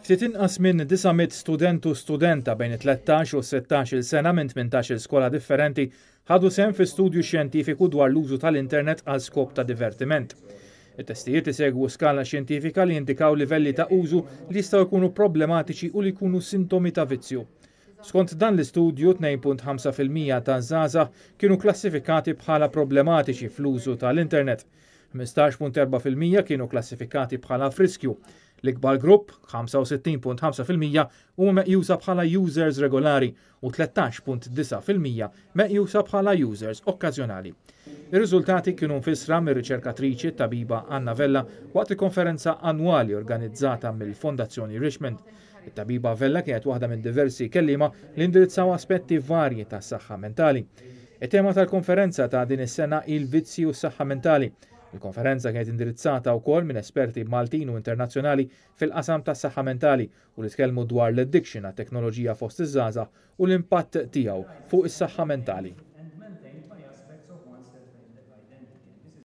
Ftit inqas minn 900 student u studenta bejn 13 u 16 sena minn 18 skola differenti ħadu sem fi studju xjentifiku dwar l-użu tal-internet għal skop ta' divertiment. Il-testijiet isegwu skala xjentifika li jindikaw livelli ta' użu li jistgħu jkunu problematiċi u li jkunu sintomi ta' vizzju. Skont dan l-istudju 2.5% ta' zaza kienu klassifikati bħala problematiċi fl-użu tal-internet. 15.4% kienu klassifikati bħala friskju, L-ikbar grupp, 65.5% huma meqjusa bħala users regolari u 13.9% meqjusa bħala users okkazjonali. Ir-riżultati kienu nfisra mir-riċerkatriċi tabiba Anna Vella waqt il-konferenza annwali organizzata mill-Fondazzjoni Richmond. It-tabiba Vella kienet waħda minn diversi kellima li indirizzaw aspetti varji tas saħħa mentali. Il-tema tal-konferenza ta' din is-sena il vizzju u s-saħħa mentali Il-konferenza kienet indirizzata wkoll minn esperti Maltin u internazzjonali fil-qasam tas saħħa mentali u li tkellmu dwar l-addiction għat-teknoloġija fost iż żgħażagħ u l-impatt tiegħu fuq is-saħħa mentali.